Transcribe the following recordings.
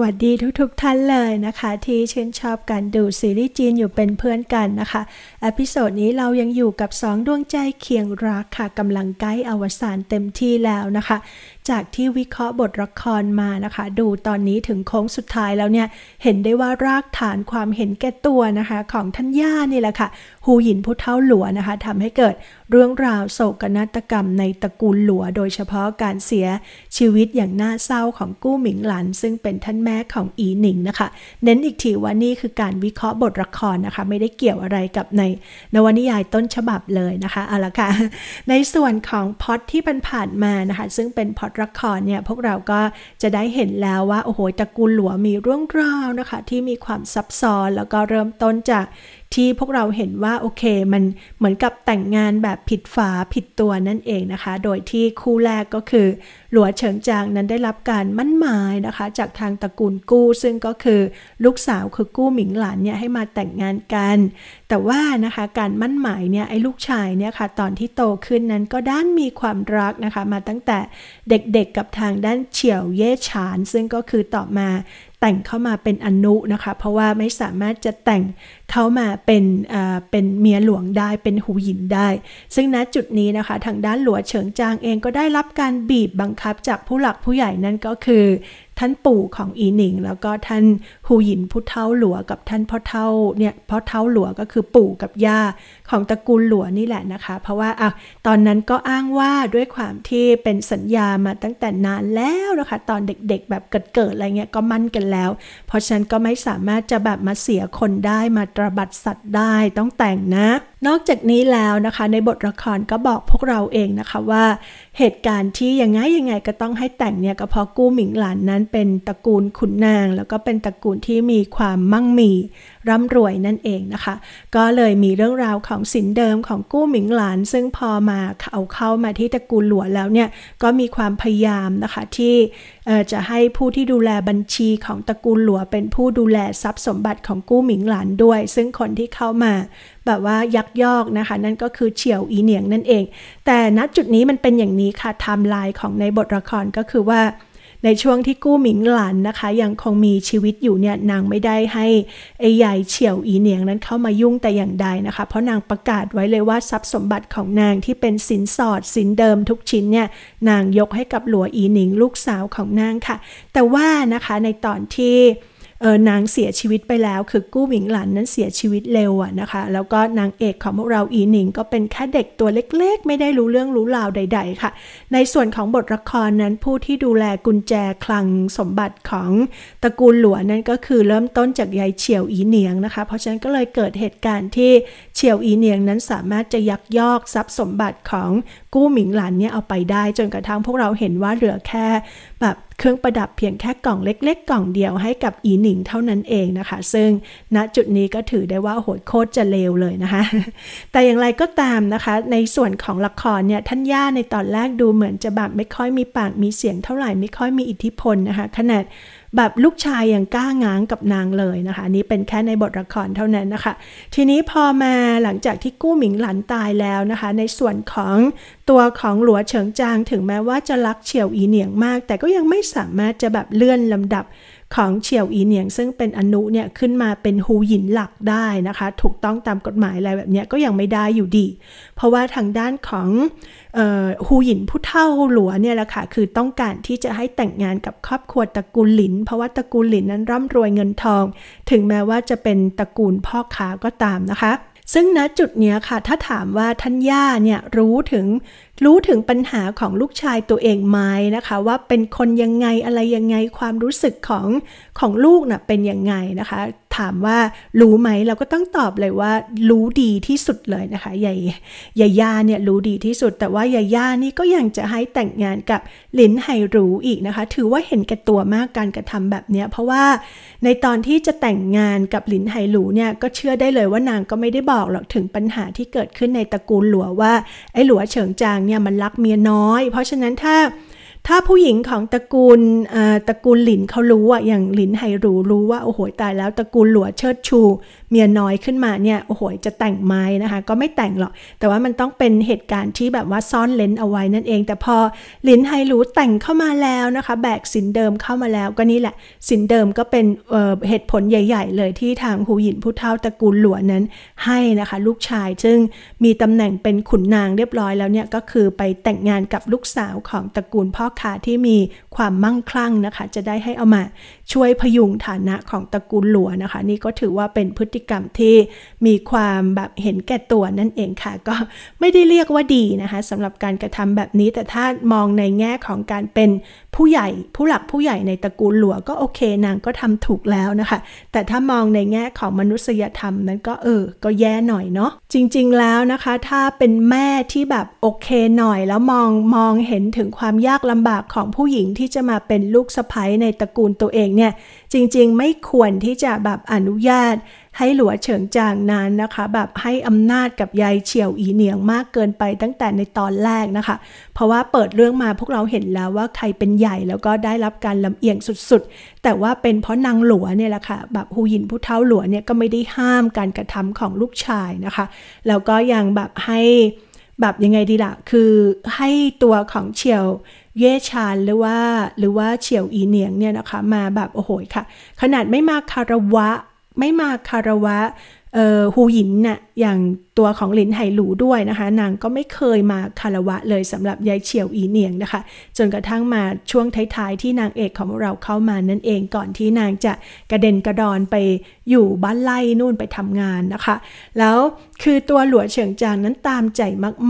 วัสดีทุกๆทท่านเลยนะคะที่ชื่นชอบการดูซีรีส์จีนอยู่เป็นเพื่อนกันนะคะอพิโซดนี้เรายังอยู่กับ2ดวงใจเคียงรักค่ะ กำลังใกล้อวสานเต็มที่แล้วนะคะจากที่วิเคราะห์บทละครมานะคะ ดูตอนนี้ถึงโค้งสุดท้ายแล้วเนี่ย เห็นได้ว่ารากฐานความเห็นแก่ตัวนะคะ ของท่านย่านี่แหละค่ะฮูหยินผู้เท่าหลัวนะคะทำให้เกิดเรื่องราวโศกนาฏกรรมในตระกูลหลัว โดยเฉพาะการเสียชีวิตอย่างน่าเศร้าของกู้หมิงหลัน ซึ่งเป็นท่านแม่ของอีหนิงนะคะ เน้นอีกทีว่านี่คือการวิเคราะห์บทละครนะคะ ไม่ได้เกี่ยวอะไรกับในนวนิยายต้นฉบับเลยนะคะเอาละค่ะในส่วนของพอดที่ผ่านมานะคะซึ่งเป็นพอดละครเนี่ยพวกเราก็จะได้เห็นแล้วว่า โอ้โหตระกูลหลัวมีเรื่องราวนะคะ ที่มีความซับซ้อนแล้วก็เริ่มต้นจากที่พวกเราเห็นว่าโอเคมันเหมือนกับแต่งงานแบบผิดฝาผิดตัวนั่นเองนะคะ โดยที่คู่แรกก็คือ หลัวเฉิงจางนั้นได้รับการมั่นหมายนะคะ จากทางตระกูลกู้ซึ่งก็คือลูกสาวคือกู้หมิงหลานเนี่ยให้มาแต่งงานกัน แต่ว่านะคะการมั่นหมายเนี่ยไอ้ลูกชายเนี่ยค่ะตอนที่โตขึ้นนั้นก็ด้านมีความรักนะคะ มาตั้งแต่เด็กๆกับทางด้านเฉียวเย่ฉานซึ่งก็คือต่อมาแต่งเข้ามาเป็นอนุนะคะ เพราะว่าไม่สามารถจะแต่งเข้ามาเป็นเป็นเมียหลวงได้เป็นหูหยินได้ ซึ่งณจุดนี้นะคะ ทางด้านหลัวเฉิงจางเองก็ได้รับการบีบบังคับ จากผู้หลักผู้ใหญ่นั่นก็คือท่านปู่ของอีหนิงแล้วก็ท่านฮูหยินพุทเท้าหลววกับท่านพ่อเท้าเนี่ยพ่อเท้าหลววก็คือปู่กับย่าของตระกูลหลววนี่แหละนะคะ เพราะว่าอ่ะตอนนั้นก็อ้างว่าด้วยความที่เป็นสัญญามาตั้งแต่นานแล้วนะคะ ตอนเด็กๆ แบบเกิดๆอะไรเงี้ยก็มั่นกันแล้ว เพราะฉะนั้นก็ไม่สามารถจะแบบมาเสียคนได้มาตรบัดสัตว์ได้ต้องแต่งนะนอกจากนี้แล้วนะคะ ในบทละครก็บอกพวกเราเองนะคะ ว่า เหตุการณ์ที่ยังไงยังไงก็ต้องให้แต่งเนี่ยก็เพราะกู้หมิงหลานนั้นเป็นตระกูลขุนนาง แล้วก็เป็นตระกูลที่มีความมั่งมีร่ำรวยนั่นเองนะคะ ก็เลยมีเรื่องราวของสินเดิมของกู้หมิงหลาน ซึ่งพอมาเอาเข้ามาที่ตระกูลหลวงแล้วเนี่ยก็มีความพยายามนะคะที่จะให้ผู้ที่ดูแลบัญชีของตระกูลหลวงเป็นผู้ดูแลทรัพย์สมบัติของกู้หมิงหลานด้วย ซึ่งคนที่เข้ามาแบบว่ายักยอกนะคะนั่นก็คือเฉียวอีเหนียงนั่นเอง แต่ณจุดนี้มันเป็นอย่างนี้ค่ะไทม์ไลน์ของในบทละครก็คือว่า ในช่วงที่กู้หมิงหลันนะคะ ยังคงมีชีวิตอยู่เนี่ยนางไม่ได้ให้ไอ้ใหญ่เฉียวอีเหนียงนั้นเข้ามายุ่งแต่อย่างใดนะคะ เพราะนางประกาศไว้เลยว่าทรัพย์สมบัติของนางที่เป็นสินสอด สินเดิมทุกชิ้นเนี่ยนางยกให้กับหลัวอีหนิงลูกสาวของนางค่ะ แต่ว่านะคะในตอนที่เออนางเสียชีวิตไปแล้วคือกู้หมิงหลันนั้นเสียชีวิตเร็วอะนะคะ แล้วก็นางเอกของพวกเราอีหนิงก็เป็นแค่เด็กตัวเล็กๆ ไม่ได้รู้เรื่องรู้ราวใด ๆค่ะ ในส่วนของบทละครนั้นผู้ที่ดูแลกุญแจคลังสมบัติของตระกูลหลวงนั้นก็คือเริ่มต้นจากยายเฉียวอีเหนียงนะคะเพราะฉะนั้นก็เลยเกิดเหตุการณ์ที่เฉียวอีเหนียงนั้นสามารถจะยักยอกทรัพย์สมบัติของกู้หมิงหลันเนี่ยเอาไปได้จนกระทั่งพวกเราเห็นว่าเหลือแค่แบบเครื่องประดับเพียงแค่กล่องเล็กๆกล่องเดียวให้กับอีหนิงเท่านั้นเองนะคะ ซึ่งณจุดนี้ก็ถือได้ว่าโหดโคตรจะเลวเลยนะคะแต่อย่างไรก็ตามนะคะ ในส่วนของละครเนี่ยท่านย่าในตอนแรกดูเหมือนจะแบบไม่ค่อยมีปากมีเสียงเท่าไหร่ไม่ค่อยมีอิทธิพลนะคะขนาดแบบลูกชายยังกล้าง้างกับนางเลยนะคะนี่เป็นแค่ในบทละครเท่านั้นนะคะ ทีนี้พอมาหลังจากที่กู้หมิงหลันตายแล้วนะคะ ในส่วนของตัวของหลัวเฉิงจางถึงแม้ว่าจะรักเฉียวอีเหนียงมาก แต่ก็ยังไม่สามารถจะแบบเลื่อนลำดับของเฉียวอีเหนียงซึ่งเป็นอนุเนี่ยขึ้นมาเป็นฮูหยินหลักได้นะคะ ถูกต้องตามกฎหมายอะไรแบบนี้ก็ยังไม่ได้อยู่ดี เพราะว่าทางด้านของฮูหยินผู้เฒ่าหลัวเนี่ยแหละค่ะคือต้องการที่จะให้แต่งงานกับครอบครัวตระกูลหลินเพราะว่าตระกูลหลินนั้นร่ำรวยเงินทอง ถึงแม้ว่าจะเป็นตระกูลพ่อค้าก็ตามนะคะ ซึ่งณจุดนี้ค่ะถ้าถามว่าท่านย่าเนี่ยรู้ถึงรู้ถึงปัญหาของลูกชายตัวเองไหมนะคะ ว่าเป็นคนยังไงอะไรยังไงความรู้สึกของ ของลูกนะ่ะเป็นยังไงนะคะ ถามว่ารู้ไหมเราก็ต้องตอบเลยว่ารู้ดีที่สุดเลยนะคะ ยายยายาเนี่ย รู้ดีที่สุดแต่ว่ายายานี่ก็ยังจะให้แต่งงานกับหลินไฮรู้อีกนะคะ ถือว่าเห็นแก่ตัวมากการกระทำแบบเนี้ยเพราะว่าในตอนที่จะแต่งงานกับหลินไฮรู้เนี่ยก็เชื่อได้เลยว่านางก็ไม่ได้บอกหรอกถึงปัญหาที่เกิดขึ้นในตระกูลหลัวว่า ไอ้หลัวเฉิงจางเนี่ยมันรักเมียน้อย เพราะฉะนั้นถ้า ถ้าผู้หญิงของตระกูลตระกูลหลินเขารู้อะอย่างหลินไหหรูรู้ว่า โอ้โห ตายแล้วตระกูลหลัวเชิดชูเมียน้อยขึ้นมาเนี่ยโอ้โหจะแต่งไม้นะคะ ก็ไม่แต่งหรอก แต่ว่ามันต้องเป็นเหตุการณ์ที่แบบว่าซ่อนเลนเอาไว้นั่นเองแต่พอลินไฮรู้แต่งเข้ามาแล้วนะคะ แบกสินเดิมเข้ามาแล้วก็นี่แหละสินเดิมก็เป็นเเหตุผลใหญ่ ๆ เลยที่ทางหูหยินผู้เท่าตระกูลหลวนั้นให้นะคะลูกชาย ซึ่งมีตำแหน่งเป็นขุนนางเรียบร้อยแล้วเนี่ยก็คือไปแต่งงานกับลูกสาวของตระกูลพ่อค้าที่มีความมั่งคลั่งนะคะจะได้ให้เอามาช่วยพยุงฐานะของตระกูลหลวนะคะ นี่ก็ถือว่าเป็นพฤติติกรรมที่มีความแบบเห็นแก่ตัวนั่นเองค่ะก็ไม่ได้เรียกว่าดีนะคะสำหรับการกระทำแบบนี้แต่ถ้ามองในแง่ของการเป็นผู้ใหญ่ ผู้หลักผู้ใหญ่ในตระกูลหลวงก็โอเคนางก็ทำถูกแล้วนะคะ แต่ถ้ามองในแง่ของมนุษยธรรมนั้นก็เออก็แย่หน่อยเนาะจริง ๆแล้วนะคะถ้าเป็นแม่ที่แบบโอเคหน่อยแล้วมองมองเห็นถึงความยากลำบากของผู้หญิงที่จะมาเป็นลูกสะใภ้ในตระกูลตัวเองเนี่ยจริงๆไม่ควรที่จะแบบอนุญาตให้หลัวเฉิงจางนั้นนะคะ แบบให้อำนาจกับยายเฉียวอีเหนียงมากเกินไปตั้งแต่ในตอนแรกนะคะ เพราะว่าเปิดเรื่องมาพวกเราเห็นแล้วว่าใครเป็นใหญ่แล้วก็ได้รับการลำเอียงสุดๆ แต่ว่าเป็นเพราะนางหลัวเนี่ยแหละคะ่ะแบบฮูยินผู้เท้าหลัวเนี่ยก็ไม่ได้ห้ามการกระทำของลูกชายนะคะแล้วก็ยังแบบให้แบบยังไงดีละ่ะคือให้ตัวของเฉียวเย่ชานหรือว่า หรือว่าเฉียวอีเหนียงเนี่ยนะคะ มาแบบโอ้โหค่ะ ขนาดไม่มาคารวะ ไม่มาคารวะฮูหยินน่ะอย่างตัวของหลินไหหลูด้วยนะคะ นางก็ไม่เคยมาคารวะเลยสำหรับยายเฉียวอีเนียงนะคะ จนกระทั่งมาช่วงท้ายๆที่นางเอกของเราเข้ามานั่นเองก่อนที่นางจะกระเด็นกระดอนไปอยู่บ้านไล่นู่นไปทำงานนะคะ แล้วคือตัวหลัวเฉิงจางนั้นตามใจ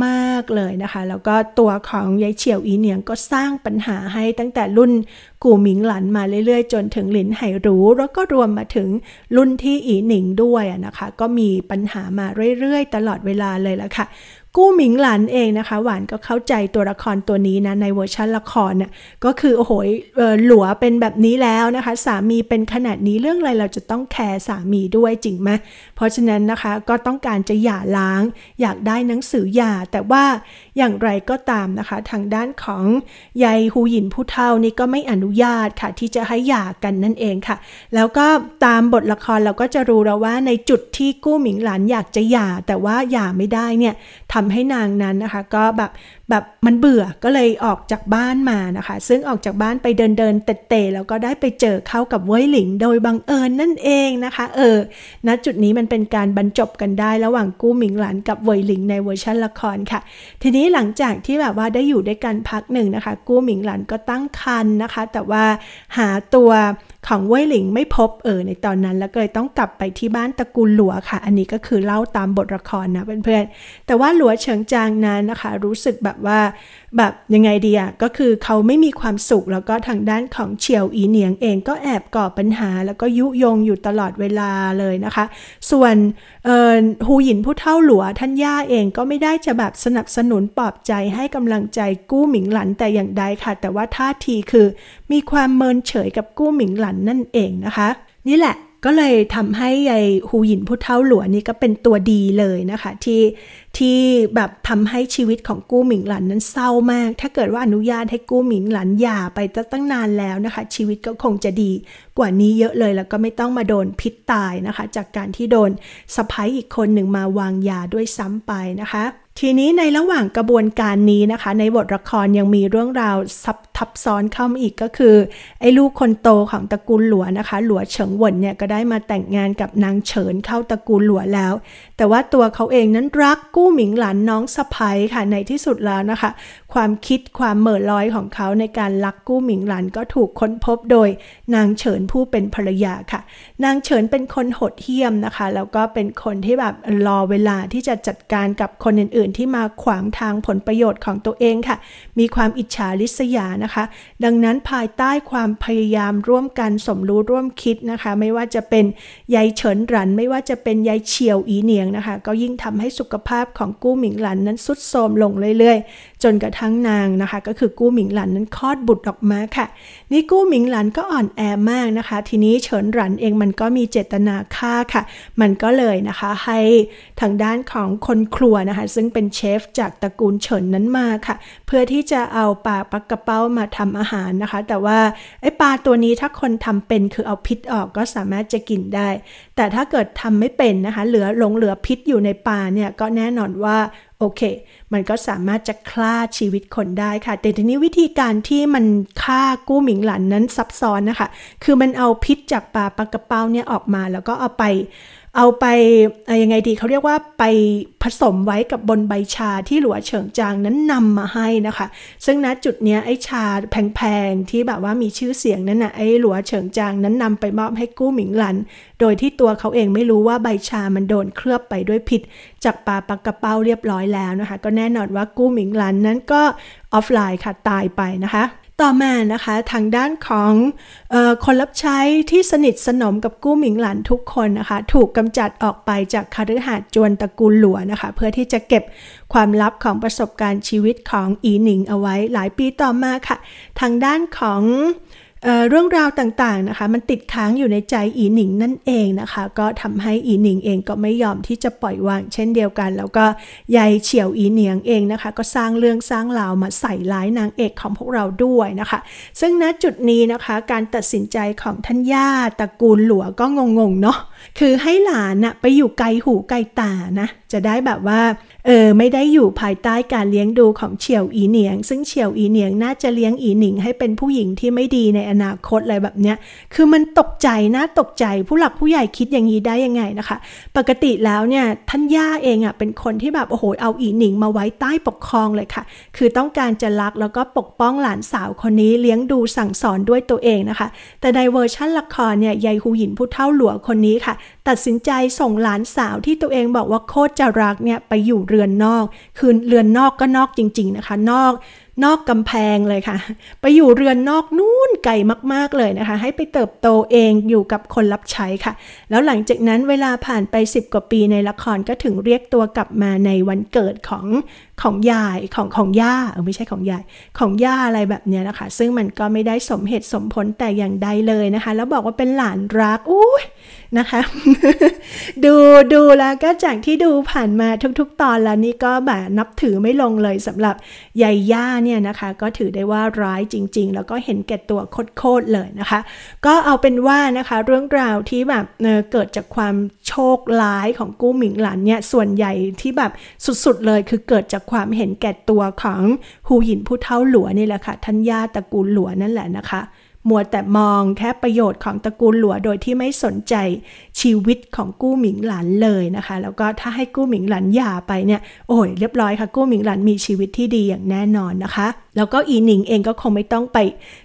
มากๆเลยนะคะ แล้วก็ตัวของยายเฉียวอีเนียงก็สร้างปัญหาให้ตั้งแต่รุ่นกูหมิงหลันมาเรื่อยๆ จนถึงหลินไหหรูแล้วก็รวมมาถึงรุ่นที่อีหนิงด้วยนะคะ ก็มีปัญหามาเรื่อย ๆ ตลอดเวลาเลยละค่ะกู้หมิงหลานเองนะคะ หวานก็เข้าใจตัวละครตัวนี้นะในเวอร์ชันละครนะ่ะก็คือโอ้โหหลัวเป็นแบบนี้แล้วนะคะ สามีเป็นขนาดนี้เรื่องอะไรเราจะต้องแคร์สามีด้วยจริงไหมเพราะฉะนั้นนะคะก็ต้องการจะหย่าล้าง อยากได้หนังสือหย่า แต่ว่าอย่างไรก็ตามนะคะ ทางด้านของยายฮูหยินผู้เฒ่านี่ก็ไม่อนุญาตค่ะ ที่จะให้หย่ากันนั่นเองค่ะ แล้วก็ตามบทละครเราก็จะรู้แล้วว่าในจุดที่กู้หมิงหลานอยากจะหย่าแต่ว่าหย่าไม่ได้เนี่ยทำทำให้นางนั้นนะคะ ก็แบบแบบมันเบื่อ ก็เลยออกจากบ้านมานะคะ ซึ่งออกจากบ้านไปเดินเดินเตะเตแล้วก็ได้ไปเจอเข้ากับเว้ยหลิง โดยบังเอิญนั่นเองนะคะ เออณจุดนี้มันเป็นการบรรจบกันได้ระหว่างกู้หมิงหลานกับเว้ยหลิง ในเวอร์ชันละครค่ะ ทีนี้หลังจากที่แบบว่าได้อยู่ด้วยกันพักหนึ่งนะคะ กู้หมิงหลานก็ตั้งคันนะคะ แต่ว่าหาตัวของเว่ยหลิงไม่พบเออในตอนนั้น แล้วก็เลยต้องกลับไปที่บ้านตระกูลหลัวค่ะ อันนี้ก็คือเล่าตามบทละครนะเพื่อนๆแต่ว่าหลัวเฉิงจางนั้นนะคะ รู้สึกแบบว่าแบบยังไงดีอะก็คือเขาไม่มีความสุขแล้วก็ทางด้านของเฉียวอีเหนียงเองก็แอบก่อปัญหา แล้วก็ยุยงอยู่ตลอดเวลาเลยนะคะ ส่วนเออฮูหยินผู้เท่าหลัวท่านย่าเองก็ไม่ได้จะแบบสนับสนุนปลอบใจให้กำลังใจกู้หมิงหลันแต่อย่างใดค่ะ แต่ว่าท่าทีคือมีความเมินเฉยกับกู้หมิงหลันันนั่นเองนะคะ นี่แหละก็เลยทำให้ยายฮูหยินผู้เท่าหลัวนี่ก็เป็นตัวดีเลยนะคะที่ที่แบบทำให้ชีวิตของกู้หมิงหลันนั้นเศร้ามาก ถ้าเกิดว่าอนุญาตให้กู้หมิงหลันหย่าไปตั้งนานแล้วนะคะ ชีวิตก็คงจะดีกว่านี้เยอะเลย แล้วก็ไม่ต้องมาโดนพิษตายนะคะ จากการที่โดนสะพ้ายอีกคนหนึ่งมาวางยาด้วยซ้ำไปนะคะ ทีนี้ในระหว่างกระบวนการนี้นะคะในบทละครยังมีเรื่องราวซับทับซ้อนเข้ามาอีกก็คือไอ้ลูกคนโตของตระกูลหลัวนะคะ หลัวเฉิงหวนเนี่ยก็ได้มาแต่งงานกับนางเฉินเข้าตระกูลหลัวแล้ว แต่ว่าตัวเขาเองนั้นรักกู้หมิงหลานน้องสะพ้ยค่ะในที่สุดแล้วนะคะ ความคิดความเหม่อลอยของเขาในการรักกู้หมิงหลานก็ถูกค้นพบโดยนางเฉินผู้เป็นภรรยาค่ะ นางเฉินเป็นคนโหดเหี้ยมนะคะ แล้วก็เป็นคนที่แบบรอเวลาที่จะจัดการกับคนอื่นๆ ที่มาขวางทางผลประโยชน์ของตัวเองค่ะ มีความอิจฉาริษยานะคะดังนั้นภายใต้ความพยายามร่วมกันสมรู้ร่วมคิดนะคะ ไม่ว่าจะเป็นยายเฉินหลัน ไม่ว่าจะเป็นยายเฉียวอีเหนียงนะคะ ก็ยิ่งทำให้สุขภาพของกู้หมิงหลันนั้นสุดโทรมลงเรื่อยจนกระทั่งนางนะคะ ก็คือกู้หมิงหลันนั้นคลอดบุตรออกมาค่ะ นี่กู้หมิงหลันก็อ่อนแอมากนะคะทีนี้เฉินหลันเองมันก็มีเจตนาฆ่าค่ะ มันก็เลยนะคะ ให้ทางด้านของคนครัวนะคะซึ่งเป็นเชฟจากตระกูลเฉินนั้นมาค่ะเพื่อที่จะเอาปลาปักกระเป้ามาทำอาหารนะคะ แต่ว่าไอ้ปลาตัวนี้ถ้าคนทำเป็นคือเอาพิษออกก็สามารถจะกินได้ แต่ถ้าเกิดทำไม่เป็นนะคะ เหลือหลงเหลือพิษอยู่ในปลาเนี่ยก็แน่นอนว่าโอเค มันก็สามารถจะฆ่าชีวิตคนได้ค่ะ แต่ทีนี้วิธีการที่มันฆ่ากู้หมิงหลันนั้นซับซ้อนนะคะ คือมันเอาพิษจากปลาปลากระเป้าเนี่ยออกมาแล้วก็เอาไปเอาไปยังไงดีเขาเรียกว่าไปผสมไว้กับบนใบชาที่หลัวเฉิงจางนั้นนำมาให้นะคะ ซึ่งณจุดเนี้ยไอ้ชาแพงๆที่แบบว่ามีชื่อเสียงนั้นนะ่ะไอ้หลัวเฉิงจาง นั้นนำไปมอบให้กู้หมิงหลันโดยที่ตัวเขาเองไม่รู้ว่าใบชามันโดนเคลือบไปด้วยผิดจากปลาปักกระเป้าเรียบร้อยแล้วนะคะก็แน่นอนว่ากู้หมิงหลันนั้นก็ออฟไลน์ค่ะตายไปนะคะต่อมานะคะทางด้านของออคนรับใช้ที่สนิทสนมกับกู้หมิงหลันทุกคนนะคะ ถูกกำจัดออกไปจากคาฤหาสน์จวนตระกูลหลัวนะคะ เพื่อที่จะเก็บความลับของประสบการณ์ชีวิตของอีหนิงเอาไว้หลายปีต่อมาค่ะ ทางด้านของเรื่องราวต่างๆนะคะมันติดค้างอยู่ในใจอีหนิงนั่นเองนะคะ ก็ทำให้อีหนิงเองก็ไม่ยอมที่จะปล่อยวาง เช่นเดียวกัน แล้วก็ยายเฉียวอีเหนียงเองนะคะ ก็สร้างเรื่องสร้างราวมาใส่ร้ายนางเอกของพวกเราด้วยนะคะ ซึ่งณจุดนี้นะคะ การตัดสินใจของท่านย่าตระกูลหลัวก็งงๆเนาะคือให้หลานนะไปอยู่ไกลหูไกลตานะ จะได้แบบว่าเออไม่ได้อยู่ภายใต้การเลี้ยงดูของเฉียวอีเหนียง ซึ่งเฉียวอีเหนียงน่าจะเลี้ยงอีหนิงให้เป็นผู้หญิงที่ไม่ดีในอนาคตอะไรแบบเนี้ย คือมันตกใจนะตกใจผู้หลักผู้ใหญ่คิดอย่างนี้ได้ยังไงนะคะ ปกติแล้วเนี่ยท่านย่าเองอะ่ะเป็นคนที่แบบโอ้โหเอาอีหนิงมาไว้ใต้ปกครองเลยค่ะ คือต้องการจะรักแล้วก็ปกป้องหลานสาวคนนี้เลี้ยงดูสั่งสอนด้วยตัวเองนะคะ แต่ในเวอร์ชั่นละครเนี่ยยายฮูหยินผู้เท่าหลวงคนนี้ค่ะ ตัดสินใจส่งหลานสาวที่ตัวเองบอกว่าโคตรจะรักเนี่ยไปอยู่เรือนนอก คือเรือนนอกก็นอกจริงๆ นะคะ นอกนอกกำแพงเลยค่ะ ไปอยู่เรือนนอกนู่นไกลมากๆเลยนะคะ ให้ไปเติบโตเองอยู่กับคนรับใช้ค่ะ แล้วหลังจากนั้นเวลาผ่านไป 10 กว่าปีในละครก็ถึงเรียกตัวกลับมาในวันเกิดของของยายของของย่าเออไม่ใช่ของยายของย่าอะไรแบบเนี้ยนะคะ ซึ่งมันก็ไม่ได้สมเหตุสมผลแต่อย่างใดเลยนะคะ แล้วบอกว่าเป็นหลานรัก อุ้ยนะคะ ดูดูแล้วก็จากที่ดูผ่านมาทุกๆ ตอนแล้วนี่ก็แบบนับถือไม่ลงเลยสำหรับยายย่าเนี่ยเนี่ยนะคะก็ถือได้ว่าร้ายจริงๆ แล้วก็เห็นแก่ตัวโคตรเลยนะคะ ก็เอาเป็นว่านะคะเรื่องราวที่แบบเเกิดจากความโชคร้ายของกู้หมิงหลันเนี่ย ส่วนใหญ่ที่แบบสุดๆ เลยคือเกิดจากความเห็นแก่ตัวของฮูหยินผู้เท่าหลัวนี่แหละค่ะท่านย่าตระกูลหลัวนั่นแหละนะคะมัวแต่มองแค่ประโยชน์ของตระกูลหลัวโดยที่ไม่สนใจชีวิตของกู้หมิงหลานเลยนะคะ แล้วก็ถ้าให้กู้หมิงหลานหย่าไปเนี่ย โอ้ยเรียบร้อยค่ะกู้หมิงหลานมีชีวิตที่ดีอย่างแน่นอนนะคะแล้วก็อีหนิงเองก็คงไม่ต้องไป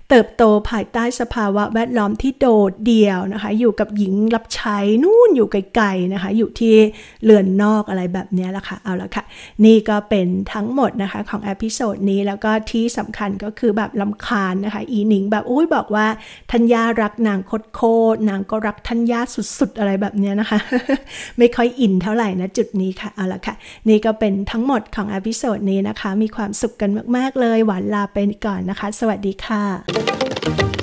เติบโตภายใต้สภาวะแวดล้อมที่โดดเดี่ยวนะคะ อยู่กับหญิงรับใช้นู่นอยู่ไกลๆนะคะ อยู่ที่เรือนนอกอะไรแบบนี้ละค่ะเอาละค่ะนี่ก็เป็นทั้งหมดนะคะของอพิโซดนี้แล้วก็ที่สำคัญก็คือแบบลำคาญนะคะอีหนิงแบบอุ้ยบอกว่าธัญญารักนางโคตรโคตรนางก็รักธัญญาสุดๆ อะไรแบบนี้นะคะ ไม่ค่อยอินเท่าไหร่นะจุดนี้ค่ะเอาละค่ะนี่ก็เป็นทั้งหมดของอพิโซดนี้นะคะมีความสุขกันมากๆเลยหวานลาไปก่อนนะคะ สวัสดีค่ะ